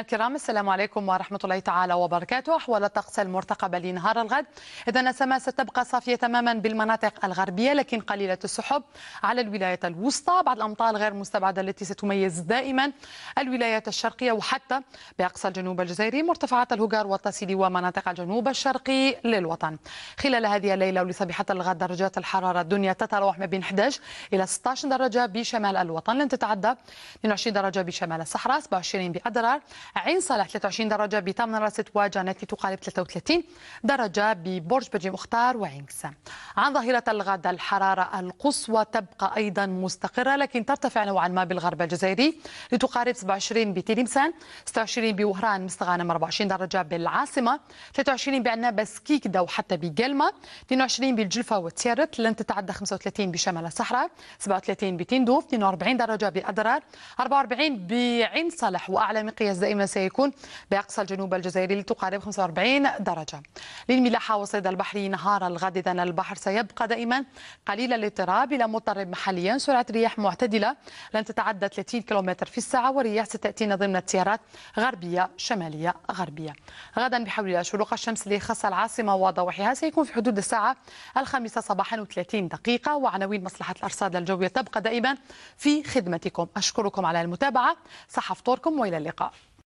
الكرام السلام عليكم ورحمة الله تعالى وبركاته أحوال الطقس المرتقبة لنهار الغد إذا السماء ستبقى صافية تماما بالمناطق الغربية لكن قليلة السحب على الولايات الوسطى بعض الأمطار غير مستبعدة التي ستميز دائما الولايات الشرقية وحتى بأقصى الجنوب الجزائري مرتفعات الهجار والتصيل ومناطق الجنوب الشرقي للوطن خلال هذه الليلة ولصبيحة الغد درجات الحرارة الدنيا تتراوح ما بين 11 إلى 16 درجة بشمال الوطن لن تتعدى 22 درجة بشمال الصحراء 27 بأدرار عين صالح 23 درجة بتمن راست نتي تقارب 33 درجة ببرج برج مختار وعينكس عن ظهيرة الغد الحرارة القصوى تبقى أيضا مستقرة لكن ترتفع نوعا ما بالغرب الجزائري لتقارب 27 بتلمسان 26 بوهران مستغانم 24 درجة بالعاصمة 23 بعناب بسكيكدا وحتى بقلمة 22 بالجلفة وتيرت لن تتعدى 35 بشمال الصحراء 37 بتندوف 42 درجة بأدرار 44 بعين صالح وأعلى مقياس دائما دائما سيكون بأقصى الجنوب الجزائري لتقارب 45 درجة للملاحة والصيد البحري نهار الغد اذا البحر سيبقى دائما قليل الاضطراب إلى مضطرب محليا سرعة رياح معتدلة لن تتعدى 30 كم في الساعة ورياح ستأتينا ضمن التيارات غربية شمالية غربية غدا بحول الله شروق الشمس لخص العاصمة وضوحها سيكون في حدود الساعة الخامسة صباحا و30 دقيقة وعناوين مصلحة الأرصاد الجوية تبقى دائما في خدمتكم أشكركم على المتابعة صح فطوركم وإلى اللقاء